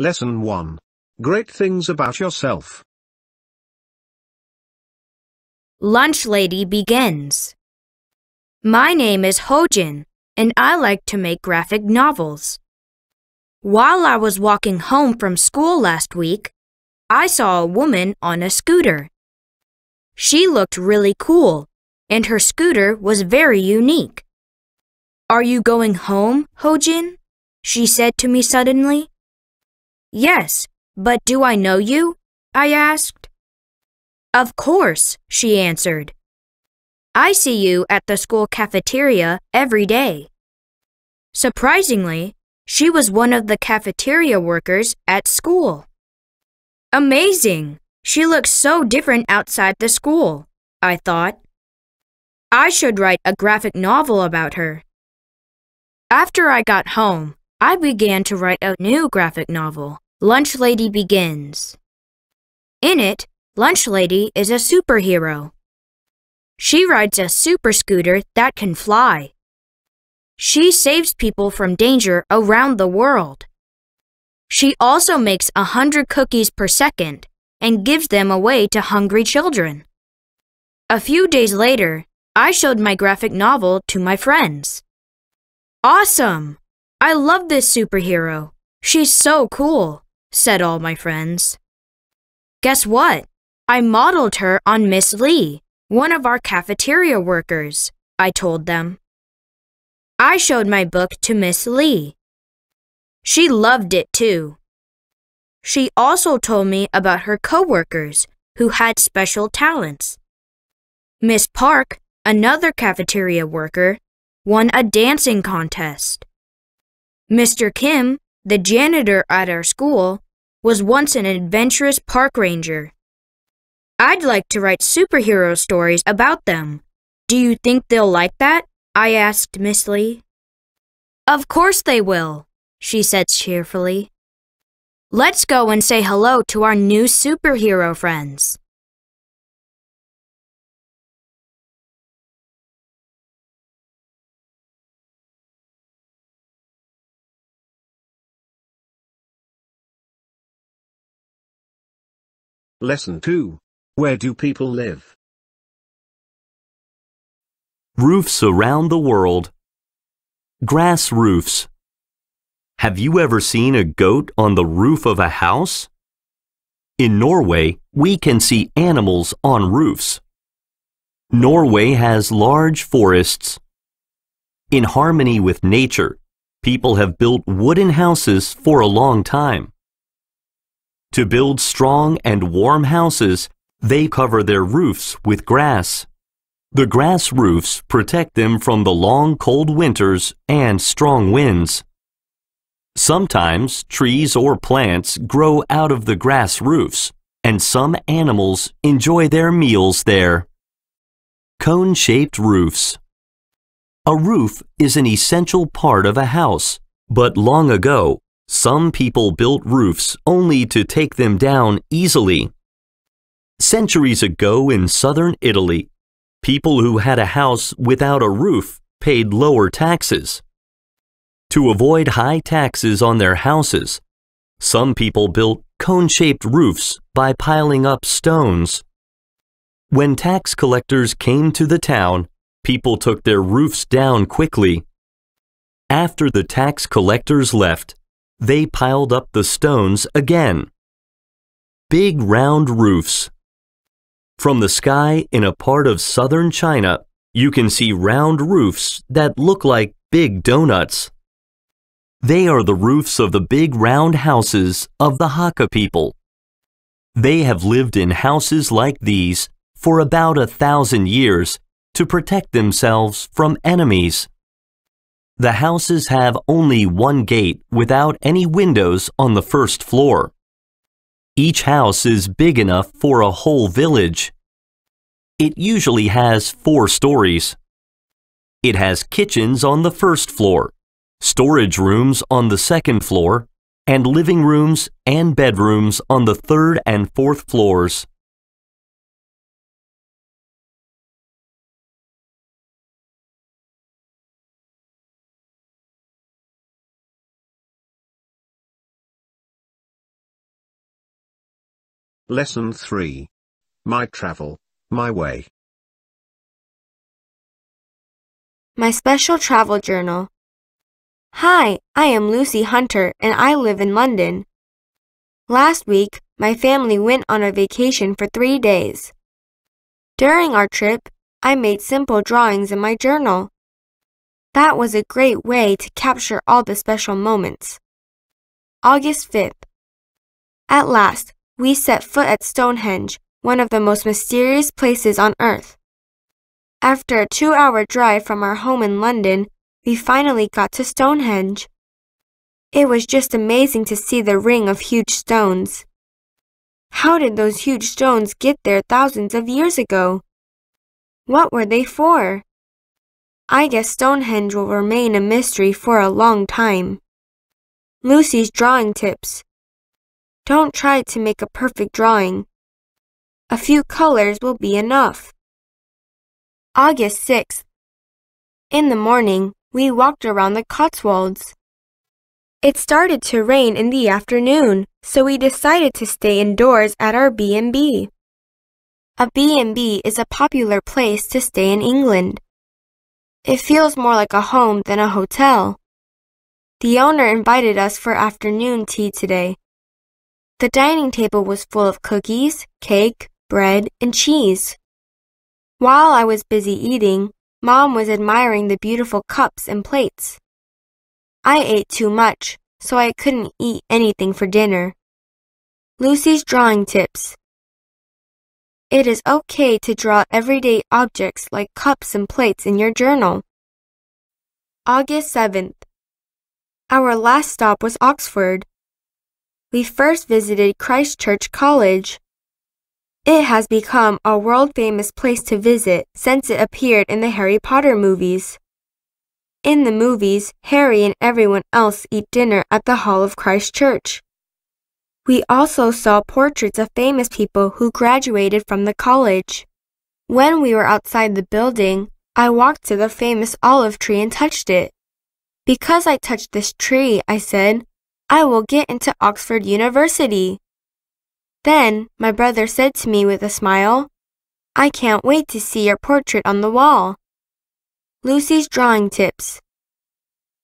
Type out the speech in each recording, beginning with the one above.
Lesson 1. Great things about yourself. Lunch Lady begins. My name is Hojin, and I like to make graphic novels. While I was walking home from school last week, I saw a woman on a scooter. She looked really cool, and her scooter was very unique. Are you going home, Hojin? She said to me suddenly. Yes, but do I know you? I asked. Of course, she answered. I see you at the school cafeteria every day. Surprisingly, she was one of the cafeteria workers at school. Amazing! She looks so different outside the school, I thought. I should write a graphic novel about her. After I got home, I began to write a new graphic novel, Lunch Lady Begins. In it, Lunch Lady is a superhero. She rides a super scooter that can fly. She saves people from danger around the world. She also makes a hundred cookies per second and gives them away to hungry children. A few days later, I showed my graphic novel to my friends. Awesome! I love this superhero. She's so cool, said all my friends. Guess what? I modeled her on Miss Lee, one of our cafeteria workers, I told them. I showed my book to Miss Lee. She loved it too. She also told me about her coworkers who had special talents. Miss Park, another cafeteria worker, won a dancing contest. Mr. Kim, the janitor at our school, was once an adventurous park ranger. I'd like to write superhero stories about them. Do you think they'll like that? I asked Miss Lee. Of course they will, she said cheerfully. Let's go and say hello to our new superhero friends. Lesson 2. Where do people live? Roofs around the world. Grass roofs. Have you ever seen a goat on the roof of a house? In Norway, we can see animals on roofs. Norway has large forests. In harmony with nature, people have built wooden houses for a long time. To build strong and warm houses, they cover their roofs with grass. The grass roofs protect them from the long cold winters and strong winds. Sometimes trees or plants grow out of the grass roofs, and some animals enjoy their meals there. Cone-shaped roofs. A roof is an essential part of a house, but long ago some people built roofs only to take them down easily. Centuries ago in southern Italy, people who had a house without a roof paid lower taxes. To avoid high taxes on their houses, some people built cone-shaped roofs by piling up stones. When tax collectors came to the town, people took their roofs down quickly. After the tax collectors left, they piled up the stones again. Big round roofs. From the sky in a part of southern China, you can see round roofs that look like big donuts. They are the roofs of the big round houses of the Hakka people. They have lived in houses like these for about a thousand years to protect themselves from enemies. The houses have only one gate without any windows on the first floor. Each house is big enough for a whole village. It usually has four stories. It has kitchens on the first floor, storage rooms on the second floor, and living rooms and bedrooms on the third and fourth floors. Lesson 3. My Travel, My Way. My Special Travel Journal. Hi, I am Lucy Hunter and I live in London. Last week, my family went on a vacation for three days. During our trip, I made simple drawings in my journal. That was a great way to capture all the special moments. August 5th. At last, we set foot at Stonehenge, one of the most mysterious places on Earth. After a two hour drive from our home in London, we finally got to Stonehenge. It was just amazing to see the ring of huge stones. How did those huge stones get there thousands of years ago? What were they for? I guess Stonehenge will remain a mystery for a long time. Lucy's drawing tips. Don't try to make a perfect drawing. A few colors will be enough. August 6th. In the morning, we walked around the Cotswolds. It started to rain in the afternoon, so we decided to stay indoors at our B&B. A B&B is a popular place to stay in England. It feels more like a home than a hotel. The owner invited us for afternoon tea today, the dining table was full of cookies, cake, bread, and cheese. While I was busy eating, Mom was admiring the beautiful cups and plates. I ate too much, so I couldn't eat anything for dinner. Lucy's drawing tips. It is okay to draw everyday objects like cups and plates in your journal. August 7th. Our last stop was Oxford we first visited Christchurch College. It has become a world famous place to visit since it appeared in the Harry Potter movies. In the movies, Harry and everyone else eat dinner at the Hall of Christ Church. We also saw portraits of famous people who graduated from the college. When we were outside the building, I walked to the famous olive tree and touched it. Because I touched this tree, I said, I will get into Oxford University. Then my brother said to me with a smile, I can't wait to see your portrait on the wall. Lucy's Drawing Tips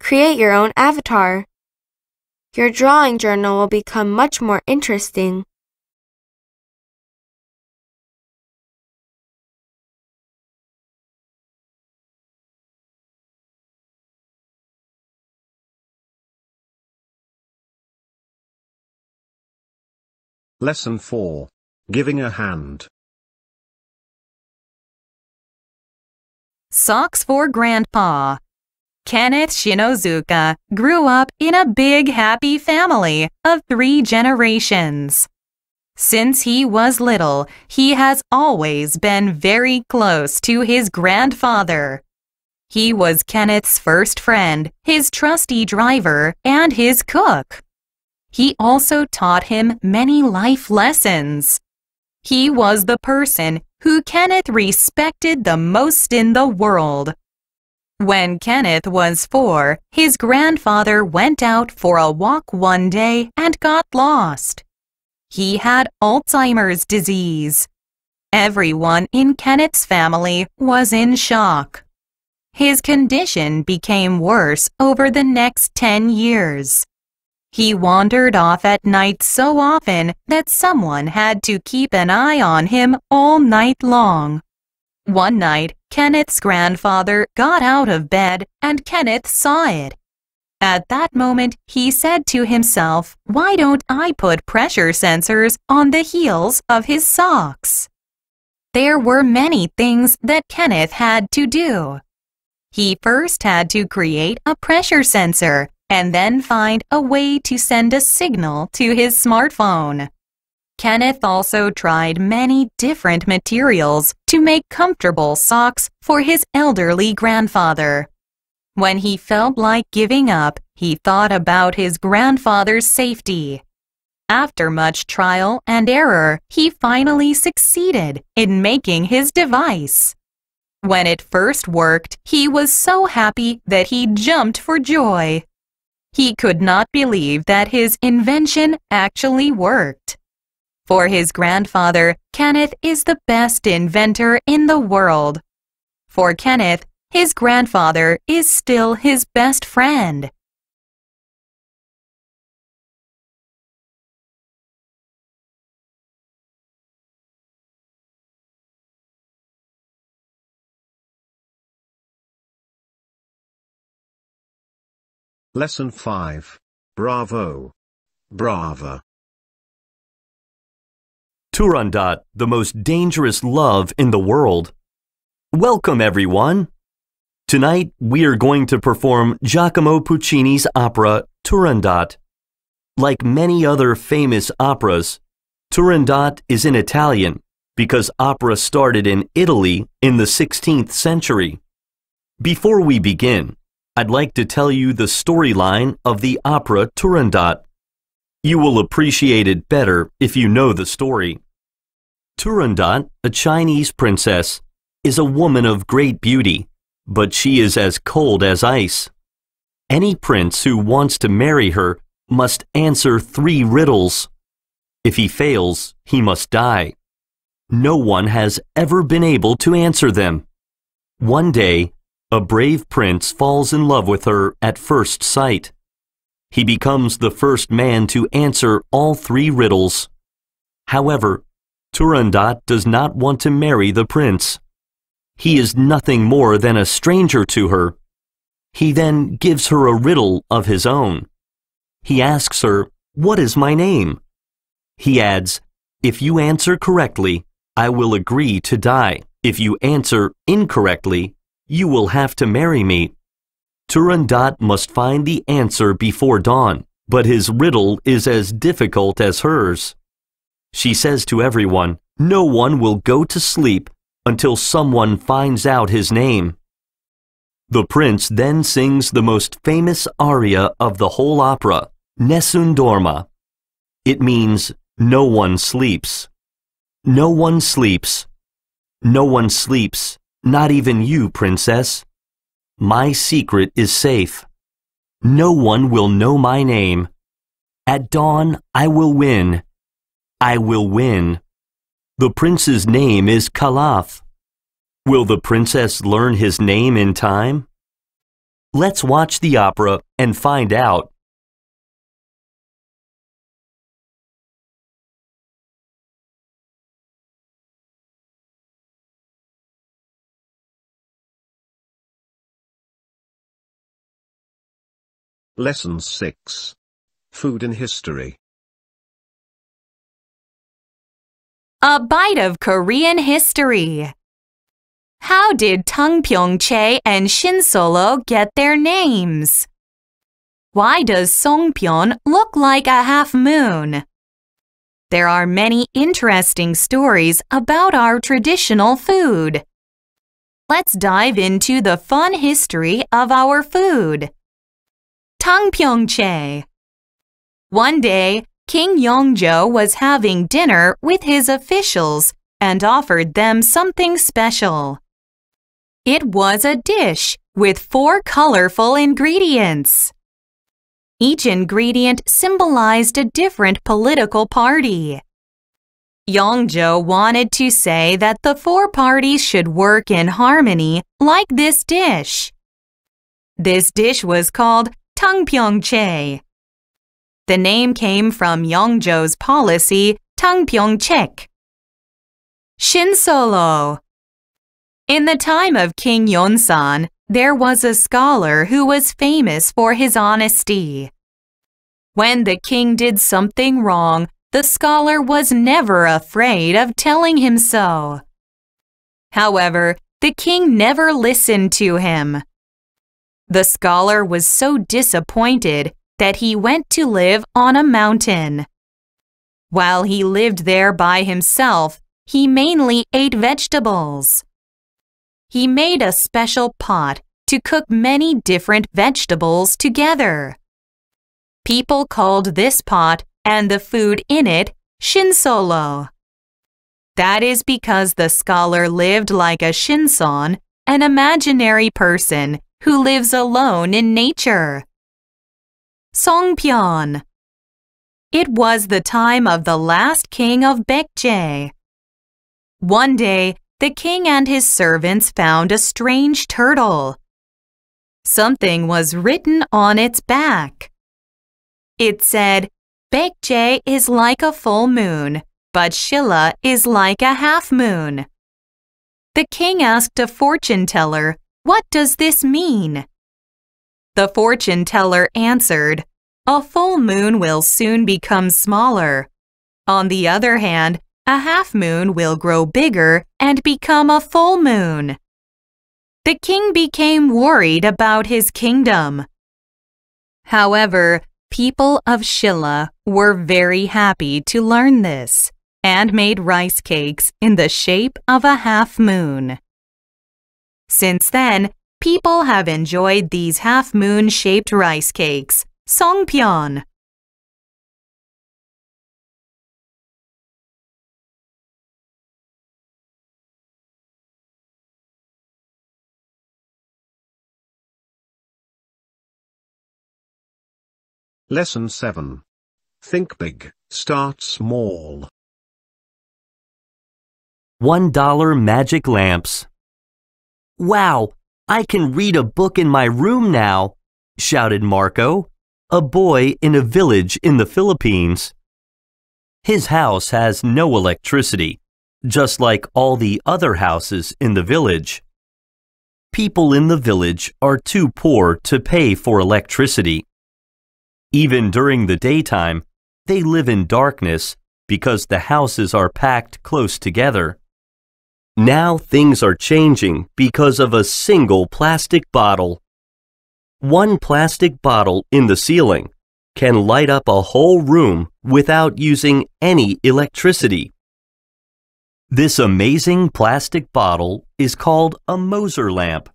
Create your own avatar. Your drawing journal will become much more interesting. Lesson 4. Giving a hand. Socks for Grandpa. Kenneth Shinozuka grew up in a big happy family of three generations. Since he was little, he has always been very close to his grandfather. He was Kenneth's first friend, his trusty driver, and his cook. He also taught him many life lessons. He was the person who Kenneth respected the most in the world. When Kenneth was four, his grandfather went out for a walk one day and got lost. He had Alzheimer's disease. Everyone in Kenneth's family was in shock. His condition became worse over the next 10 years. He wandered off at night so often that someone had to keep an eye on him all night long. One night, Kenneth's grandfather got out of bed and Kenneth saw it. At that moment, he said to himself, why don't I put pressure sensors on the heels of his socks? There were many things that Kenneth had to do. He first had to create a pressure sensor and then find a way to send a signal to his smartphone. Kenneth also tried many different materials to make comfortable socks for his elderly grandfather. When he felt like giving up, he thought about his grandfather's safety. After much trial and error, he finally succeeded in making his device. When it first worked, he was so happy that he jumped for joy. He could not believe that his invention actually worked. For his grandfather, Kenneth is the best inventor in the world. For Kenneth, his grandfather is still his best friend. Lesson 5. Bravo. Brava. Turandot, the most dangerous love in the world. Welcome, everyone. Tonight, we are going to perform Giacomo Puccini's opera Turandot. Like many other famous operas, Turandot is in Italian because opera started in Italy in the 16th century. Before we begin, I'd like to tell you the storyline of the opera Turandot. You will appreciate it better if you know the story. Turandot, a Chinese princess, is a woman of great beauty, but she is as cold as ice. Any prince who wants to marry her must answer three riddles. If he fails, he must die. No one has ever been able to answer them. One day, a brave prince falls in love with her at first sight. He becomes the first man to answer all three riddles. However, Turandot does not want to marry the prince. He is nothing more than a stranger to her. He then gives her a riddle of his own. He asks her, What is my name? He adds, If you answer correctly, I will agree to die. If you answer incorrectly, you will have to marry me. Turandot must find the answer before dawn, but his riddle is as difficult as hers. She says to everyone, no one will go to sleep until someone finds out his name. The prince then sings the most famous aria of the whole opera, Nessun Dorma. It means, no one sleeps. No one sleeps. No one sleeps not even you, princess. My secret is safe. No one will know my name. At dawn, I will win. I will win. The prince's name is Calaf. Will the princess learn his name in time? Let's watch the opera and find out Lesson 6. Food in History. A Bite of Korean History. How did Tungpyeongchae and Solo get their names? Why does Songpyeon look like a half moon? There are many interesting stories about our traditional food. Let's dive into the fun history of our food. Tang Pyeongche. One day, King Yongjo was having dinner with his officials and offered them something special. It was a dish with four colorful ingredients. Each ingredient symbolized a different political party. Yongjo wanted to say that the four parties should work in harmony like this dish. This dish was called Tung The name came from Yongjo's policy Tung Shin Solo. In the time of King Yonsan, there was a scholar who was famous for his honesty. When the king did something wrong, the scholar was never afraid of telling him so. However, the king never listened to him. The scholar was so disappointed that he went to live on a mountain. While he lived there by himself, he mainly ate vegetables. He made a special pot to cook many different vegetables together. People called this pot and the food in it shinsolo. That is because the scholar lived like a shinson, an imaginary person who lives alone in nature. Songpyeon. It was the time of the last king of Baekje. One day, the king and his servants found a strange turtle. Something was written on its back. It said, Baekje is like a full moon, but Shilla is like a half moon. The king asked a fortune teller what does this mean? The fortune teller answered, A full moon will soon become smaller. On the other hand, a half moon will grow bigger and become a full moon. The king became worried about his kingdom. However, people of Shilla were very happy to learn this and made rice cakes in the shape of a half moon. Since then, people have enjoyed these half-moon-shaped rice cakes, songpyeon. Lesson 7. Think big, start small. $1 magic lamps. Wow, I can read a book in my room now, shouted Marco, a boy in a village in the Philippines. His house has no electricity, just like all the other houses in the village. People in the village are too poor to pay for electricity. Even during the daytime, they live in darkness because the houses are packed close together. Now things are changing because of a single plastic bottle. One plastic bottle in the ceiling can light up a whole room without using any electricity. This amazing plastic bottle is called a Moser lamp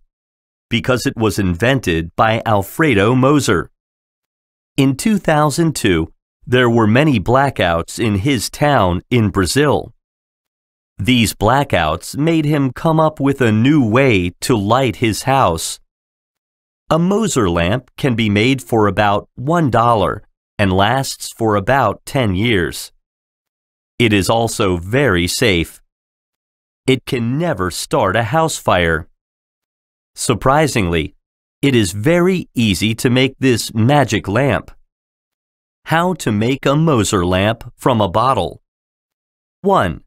because it was invented by Alfredo Moser. In 2002, there were many blackouts in his town in Brazil. These blackouts made him come up with a new way to light his house. A Moser lamp can be made for about $1 and lasts for about 10 years. It is also very safe. It can never start a house fire. Surprisingly, it is very easy to make this magic lamp. How to make a Moser lamp from a bottle. 1.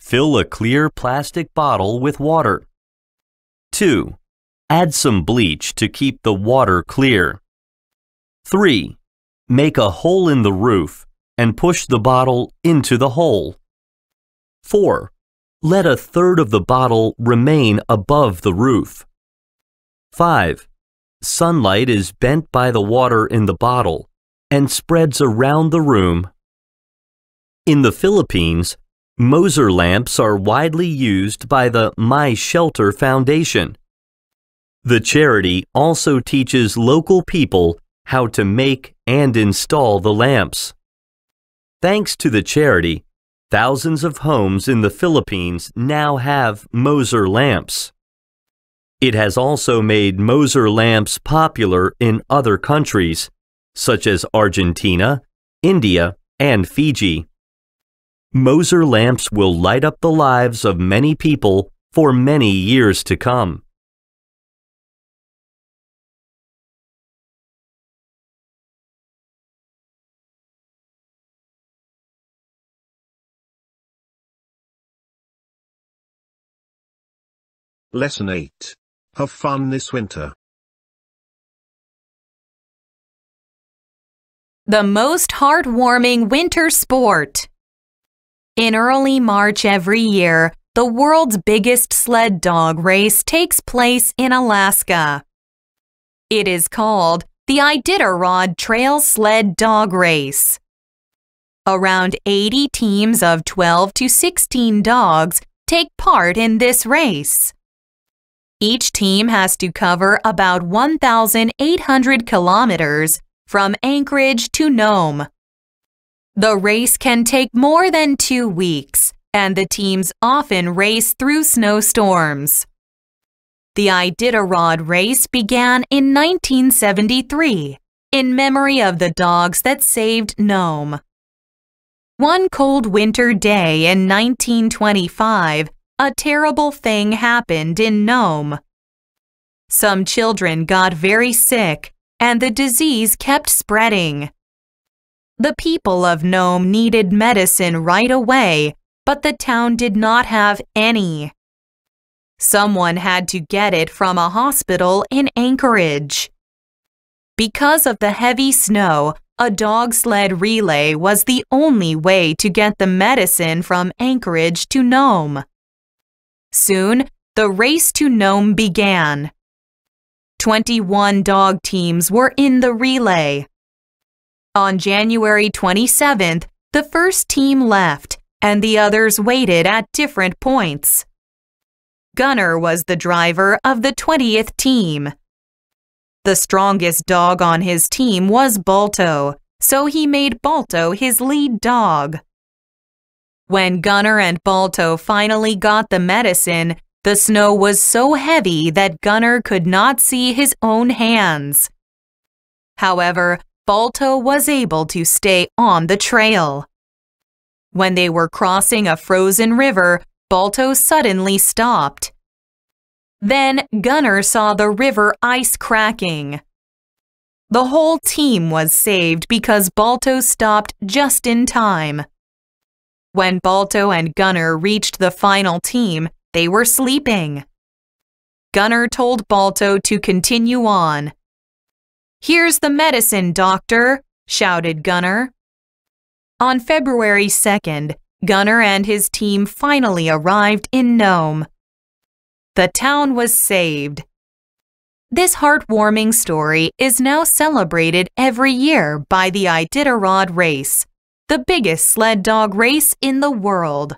Fill a clear plastic bottle with water. 2. Add some bleach to keep the water clear. 3. Make a hole in the roof and push the bottle into the hole. 4. Let a third of the bottle remain above the roof. 5. Sunlight is bent by the water in the bottle and spreads around the room. In the Philippines, Moser lamps are widely used by the My Shelter Foundation. The charity also teaches local people how to make and install the lamps. Thanks to the charity, thousands of homes in the Philippines now have Moser lamps. It has also made Moser lamps popular in other countries, such as Argentina, India, and Fiji. Moser lamps will light up the lives of many people for many years to come. Lesson 8. Have fun this winter. The most heartwarming winter sport. In early March every year, the world's biggest sled dog race takes place in Alaska. It is called the Iditarod Trail Sled Dog Race. Around 80 teams of 12 to 16 dogs take part in this race. Each team has to cover about 1,800 kilometers from Anchorage to Nome. The race can take more than two weeks, and the teams often race through snowstorms. The Iditarod race began in 1973 in memory of the dogs that saved Nome. One cold winter day in 1925, a terrible thing happened in Nome. Some children got very sick, and the disease kept spreading. The people of Nome needed medicine right away, but the town did not have any. Someone had to get it from a hospital in Anchorage. Because of the heavy snow, a dog sled relay was the only way to get the medicine from Anchorage to Nome. Soon, the race to Nome began. 21 dog teams were in the relay. On January 27th, the first team left, and the others waited at different points. Gunner was the driver of the 20th team. The strongest dog on his team was Balto, so he made Balto his lead dog. When Gunner and Balto finally got the medicine, the snow was so heavy that Gunner could not see his own hands. However, Balto was able to stay on the trail. When they were crossing a frozen river, Balto suddenly stopped. Then Gunner saw the river ice cracking. The whole team was saved because Balto stopped just in time. When Balto and Gunner reached the final team, they were sleeping. Gunner told Balto to continue on. Here's the medicine, doctor, shouted Gunner. On February 2nd, Gunner and his team finally arrived in Nome. The town was saved. This heartwarming story is now celebrated every year by the Iditarod race, the biggest sled dog race in the world.